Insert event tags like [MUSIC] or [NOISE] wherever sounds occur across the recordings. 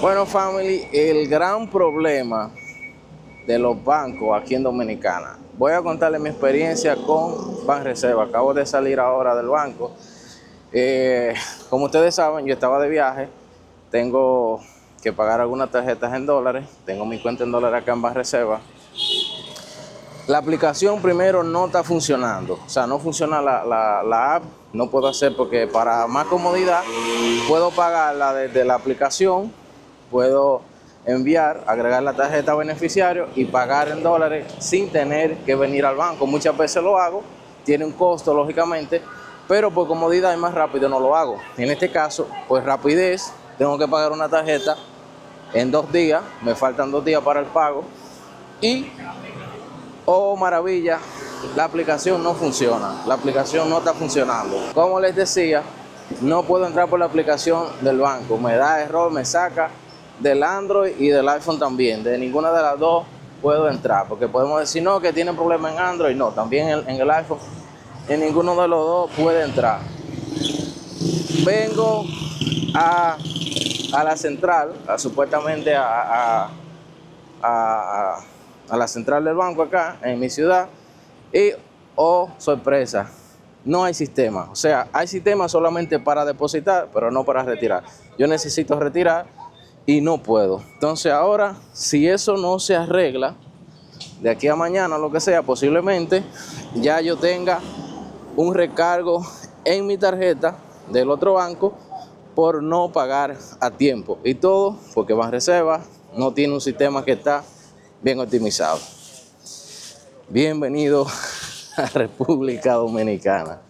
Bueno, family, el gran problema de los bancos aquí en Dominicana. Voy a contarles mi experiencia con Banreserva. Acabo de salir ahora del banco. Eh, como ustedes saben, yo estaba de viaje. Tengo que pagar algunas tarjetas en dólares. Tengo mi cuenta en dólares acá en Banreserva. La aplicación primero no está funcionando. O sea, no funciona la, la app. No puedo hacer porque para más comodidad puedo pagarla desde la aplicación puedo enviar, agregar la tarjeta beneficiario y pagar en dólares sin tener que venir al banco. Muchas veces lo hago, tiene un costo lógicamente, pero por comodidad y más rápido no lo hago. En este caso, pues rapidez, tengo que pagar una tarjeta en dos días, me faltan dos días para el pago y, oh maravilla, la aplicación no funciona, la aplicación no está funcionando. Como les decía, no puedo entrar por la aplicación del banco, me da error, me saca del Android y del iPhone también. De ninguna de las dos puedo entrar, porque podemos decir, no, que tiene problema en Android, no, también en, el iPhone, en ninguno de los dos puede entrar. Vengo a, la central, a, supuestamente a, a la central del banco acá, en mi ciudad, y, oh, sorpresa, no hay sistema. O sea, hay sistema solamente para depositar, pero no para retirar. Yo necesito retirar y no puedo. Entonces ahora, si eso no se arregla, de aquí a mañana, lo que sea, posiblemente ya yo tenga un recargo en mi tarjeta del otro banco por no pagar a tiempo. Y todo porque reserva no tiene un sistema que está bien optimizado. Bienvenido a República Dominicana.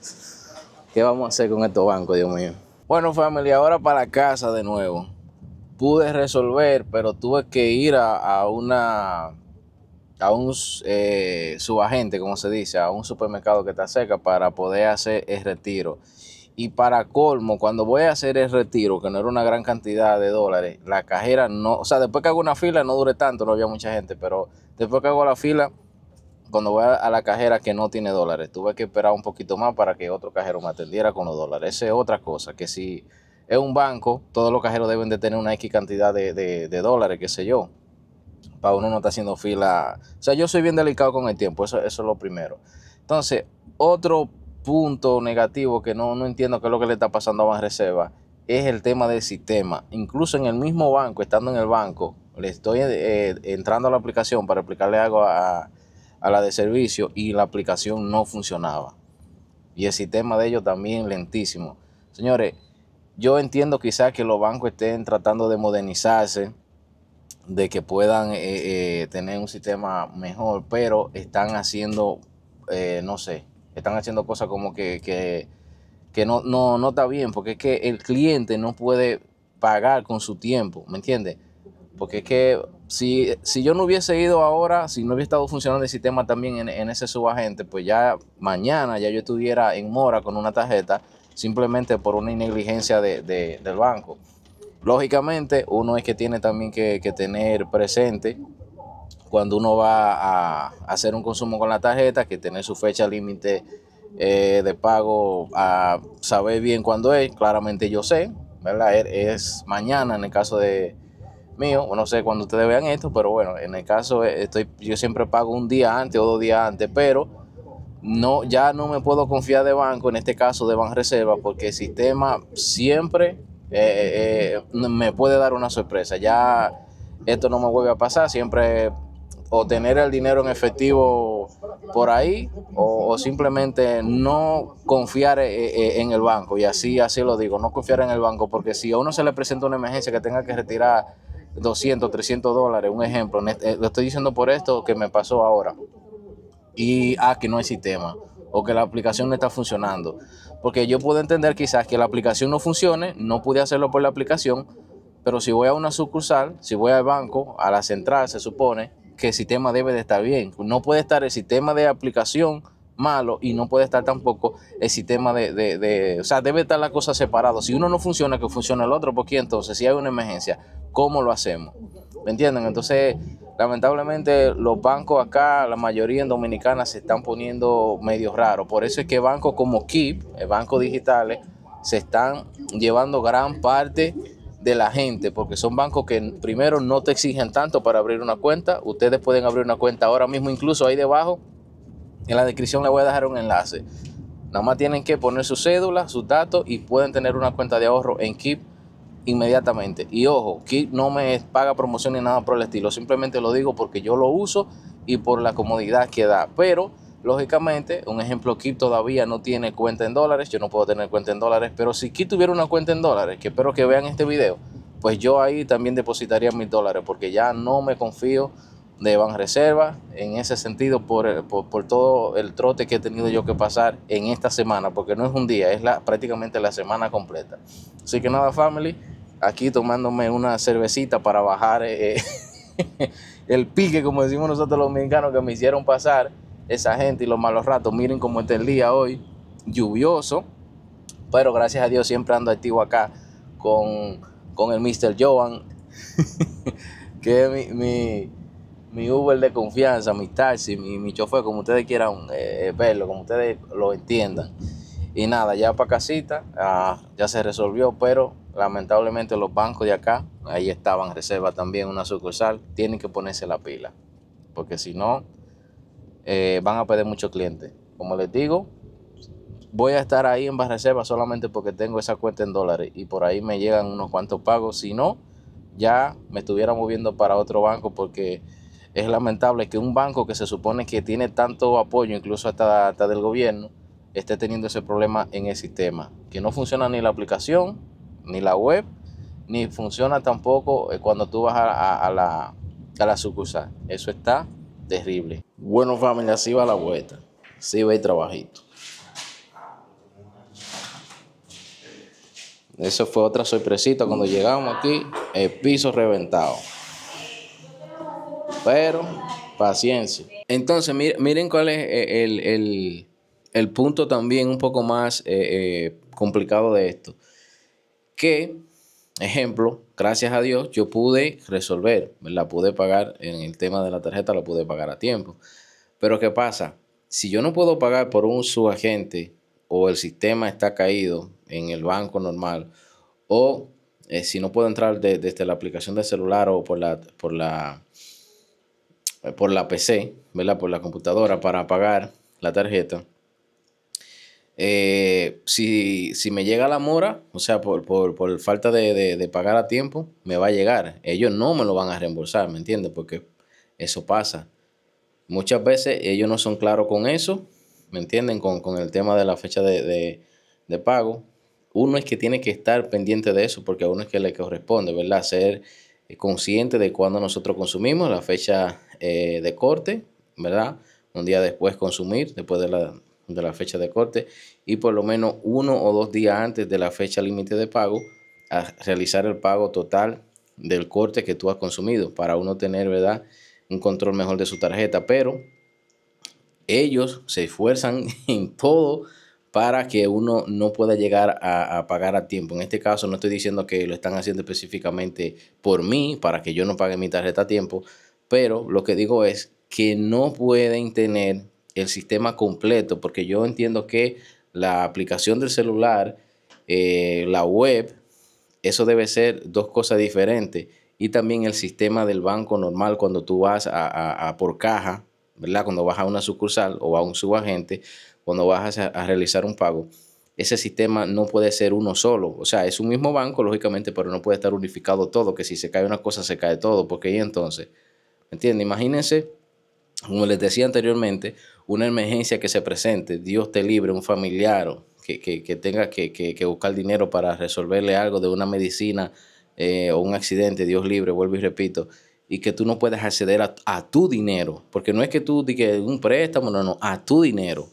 ¿Qué vamos a hacer con estos bancos, Dios mío? Bueno, familia, ahora para casa de nuevo pude resolver, pero tuve que ir a, una a un eh, subagente, como se dice, a un supermercado que está cerca para poder hacer el retiro. Y para colmo, cuando voy a hacer el retiro, que no era una gran cantidad de dólares, la cajera no, o sea, después que hago una fila, no dure tanto, no había mucha gente, pero después que hago la fila, cuando voy a la cajera que no tiene dólares, tuve que esperar un poquito más para que otro cajero me atendiera con los dólares. Esa es otra cosa, que si es un banco, todos los cajeros deben de tener una X cantidad de, dólares, qué sé yo, para uno no está haciendo fila. O sea, yo soy bien delicado con el tiempo, eso, eso es lo primero. Entonces, otro punto negativo que no, entiendo qué es lo que le está pasando a reserva es el tema del sistema. Incluso en el mismo banco, estando en el banco, le estoy eh, entrando a la aplicación para explicarle algo a, a la de servicio y la aplicación no funcionaba. Y el sistema de ellos también lentísimo. Señores, yo entiendo quizás que los bancos estén tratando de modernizarse, de que puedan eh, eh, tener un sistema mejor, pero están haciendo, eh, no sé, están haciendo cosas como que, no, no, no está bien, porque es que el cliente no puede pagar con su tiempo, ¿me entiendes? Porque es que si, si, yo no hubiese ido ahora, si no hubiera estado funcionando el sistema también en, en, ese subagente, pues ya mañana ya yo estuviera en mora con una tarjeta simplemente por una negligencia de, del banco. Lógicamente, uno es que tiene también que, tener presente cuando uno va a, hacer un consumo con la tarjeta, que tener su fecha límite eh, de pago, a saber bien cuándo es, claramente yo sé, ¿verdad? Es mañana en el caso de mío, no sé cuándo ustedes vean esto, pero bueno, en el caso eh, estoy, yo siempre pago un día antes o dos días antes, pero no, ya no me puedo confiar de banco, en este caso de Banreserva, porque el sistema siempre eh, eh, eh, me puede dar una sorpresa. Ya esto no me vuelve a pasar, siempre o tener el dinero en efectivo por ahí o, simplemente no confiar en el banco. Y así, así lo digo, no confiar en el banco, porque si a uno se le presenta una emergencia que tenga que retirar 200, 300 dólares, un ejemplo, lo estoy diciendo por esto que me pasó ahora y ah, que no hay sistema o que la aplicación no está funcionando. Porque yo puedo entender quizás que la aplicación no funcione, no pude hacerlo por la aplicación, pero si voy a una sucursal, si voy al banco, a la central se supone que el sistema debe de estar bien. No puede estar el sistema de aplicación malo y no puede estar tampoco el sistema de, de, de o sea, debe estar la cosa separada. Si uno no funciona, que funcione el otro, porque entonces si hay una emergencia, ¿cómo lo hacemos? ¿Me entienden? Entonces, lamentablemente, los bancos acá, la mayoría en Dominicana, se están poniendo medio raros. Por eso es que bancos como el banco digitales, se están llevando gran parte de la gente, porque son bancos que primero no te exigen tanto para abrir una cuenta. Ustedes pueden abrir una cuenta ahora mismo, incluso ahí debajo, en la descripción les voy a dejar un enlace. Nada más tienen que poner su cédula, sus datos y pueden tener una cuenta de ahorro en KIP inmediatamente. Y ojo, que no me paga promoción ni nada por el estilo, simplemente lo digo porque yo lo uso y por la comodidad que da. Pero Lógicamente, un ejemplo, que todavía no tiene cuenta en dólares, yo no puedo tener cuenta en dólares, pero si Kip tuviera una cuenta en dólares, que espero que vean este video, pues yo ahí también depositaría mis dólares, porque ya no me confío de reserva en ese sentido por, por, todo el trote que he tenido yo que pasar en esta semana, porque no es un día, es la, prácticamente la semana completa. Así que nada, family aquí tomándome una cervecita para bajar eh, eh, [LAUGHS] el pique, como decimos nosotros los dominicanos, que me hicieron pasar esa gente y los malos ratos. Miren cómo está el día hoy, lluvioso, pero gracias a Dios siempre ando activo acá con, el Mr. Joan, [LAUGHS] que es mi, mi, Uber de confianza, mi taxi, mi, mi chofer, como ustedes quieran eh, verlo, como ustedes lo entiendan. Y nada, ya para casita, ah, ya se resolvió, pero Lamentablemente los bancos de acá, ahí estaban reserva también, una sucursal, tienen que ponerse la pila, porque si no, eh, van a perder muchos clientes. Como les digo, voy a estar ahí en Reserva solamente porque tengo esa cuenta en dólares y por ahí me llegan unos cuantos pagos. Si no, ya me estuviera moviendo para otro banco porque es lamentable que un banco que se supone que tiene tanto apoyo, incluso hasta, hasta del gobierno, esté teniendo ese problema en el sistema, que no funciona ni la aplicación ni la web, ni funciona tampoco eh, cuando tú vas a, la, a sucursal. Eso está terrible. Bueno, familia, así va la vuelta. Así va el trabajito. Eso fue otra sorpresita cuando llegamos aquí, el piso reventado. Pero, paciencia. Entonces, miren, cuál es eh, el, punto también un poco más eh, complicado de esto que, ejemplo, gracias a Dios, yo pude resolver, la pude pagar en el tema de la tarjeta, la pude pagar a tiempo. Pero ¿qué pasa? Si yo no puedo pagar por un subagente o el sistema está caído en el banco normal o eh, si no puedo entrar desde la aplicación de celular o por la, por la, eh, por la PC, ¿verdad? por la computadora para pagar la tarjeta, eh, si, si, me llega la mora, o sea, por, por, falta de, pagar a tiempo, me va a llegar. Ellos no me lo van a reembolsar, ¿me entiendes? Porque eso pasa. Muchas veces ellos no son claros con eso, ¿me entienden? Con, el tema de la fecha de, pago. Uno es que tiene que estar pendiente de eso porque a uno es que le corresponde, ¿verdad? Ser consciente de cuándo nosotros consumimos, la fecha eh, de corte, ¿verdad? Un día después consumir, después de la, de la fecha de corte y por lo menos uno o dos días antes de la fecha límite de pago a realizar el pago total del corte que tú has consumido para uno tener ¿verdad? un control mejor de su tarjeta. Pero ellos se esfuerzan [LAUGHS] en todo para que uno no pueda llegar a, a, pagar a tiempo. En este caso no estoy diciendo que lo están haciendo específicamente por mí, para que yo no pague mi tarjeta a tiempo, pero lo que digo es que no pueden tener el sistema completo, porque yo entiendo que la aplicación del celular, eh, la web, eso debe ser dos cosas diferentes. Y también el sistema del banco normal cuando tú vas a, por caja, ¿verdad? Cuando vas a una sucursal o a un subagente, cuando vas a, realizar un pago ese sistema no puede ser uno solo. O sea, es un mismo banco, lógicamente, pero no puede estar unificado todo, que si se cae una cosa, se cae todo, porque ahí entonces, ¿me entiendes? Imagínense como les decía anteriormente, una emergencia que se presente, Dios te libre, un familiar que, que, tenga que, buscar dinero para resolverle algo de una medicina eh, o un accidente, Dios libre, vuelvo y repito, y que tú no puedas acceder a, a tu dinero, porque no es que tú digas un préstamo, no, no, a tu dinero.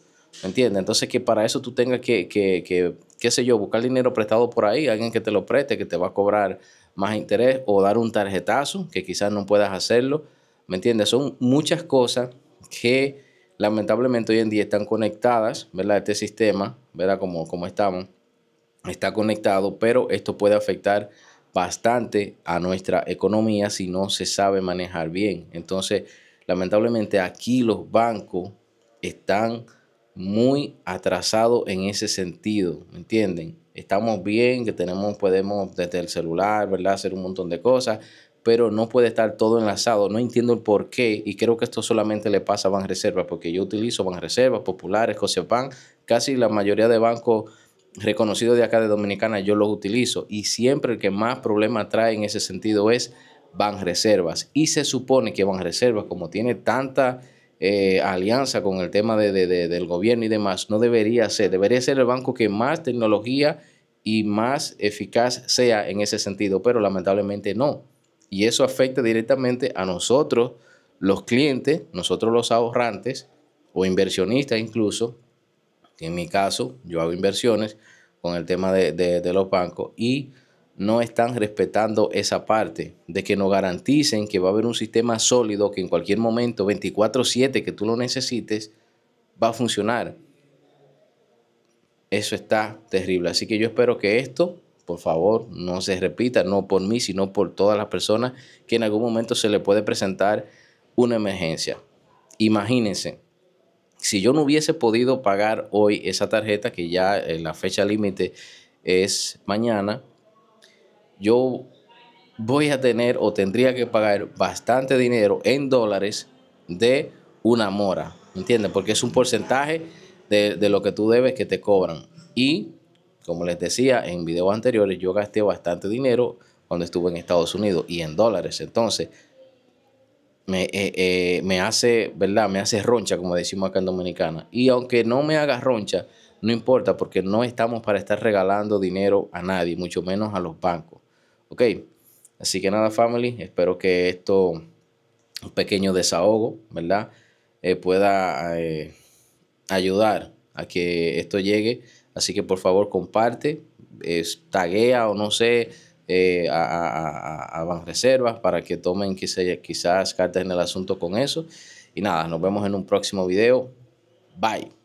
¿Me entiendes? Entonces que para eso tú tengas que, que, que, qué sé yo, buscar dinero prestado por ahí, alguien que te lo preste, que te va a cobrar más interés, o dar un tarjetazo, que quizás no puedas hacerlo, ¿Me entiendes? Son muchas cosas que lamentablemente hoy en día están conectadas, ¿verdad? Este sistema, ¿verdad? Como, como estamos, está conectado, pero esto puede afectar bastante a nuestra economía si no se sabe manejar bien. Entonces, lamentablemente aquí los bancos están muy atrasados en ese sentido, ¿me entienden? Estamos bien, que tenemos, podemos desde el celular, ¿verdad? Hacer un montón de cosas, pero no puede estar todo enlazado. No entiendo el por qué y creo que esto solamente le pasa a Banreservas porque yo utilizo populares, Popular, Escocia casi la mayoría de bancos reconocidos de acá de Dominicana yo los utilizo y siempre el que más problema trae en ese sentido es Banreservas. Y se supone que Banreservas, como tiene tanta eh, alianza con el tema del gobierno y demás, no debería ser, debería ser el banco que más tecnología y más eficaz sea en ese sentido, pero lamentablemente no. Y eso afecta directamente a nosotros, los clientes, nosotros los ahorrantes o inversionistas incluso, en mi caso yo hago inversiones con el tema de, de los bancos y no están respetando esa parte de que nos garanticen que va a haber un sistema sólido que en cualquier momento, 24/7 que tú lo necesites, va a funcionar. Eso está terrible. Así que yo espero que esto por favor, no se repita, no por mí, sino por todas las personas que en algún momento se le puede presentar una emergencia. Imagínense, si yo no hubiese podido pagar hoy esa tarjeta, que ya en la fecha límite es mañana, yo voy a tener o tendría que pagar bastante dinero en dólares de una mora, ¿entiendes? Porque es un porcentaje de, de lo que tú debes que te cobran. Y como les decía en videos anteriores, yo gasté bastante dinero cuando estuve en Estados Unidos y en dólares. Entonces, eh, eh, me, hace, ¿verdad? Me hace roncha, como decimos acá en Dominicana. Y aunque no me haga roncha, no importa, porque no estamos para estar regalando dinero a nadie, mucho menos a los bancos. ¿Ok? Así que nada, family, espero que esto, un pequeño desahogo, ¿verdad? Eh, pueda ayudar a que esto llegue Así que por favor comparte, taguea o no sé eh, a, a, reservas para que tomen quizás cartas en el asunto con eso. Y nada, nos vemos en un próximo video. Bye.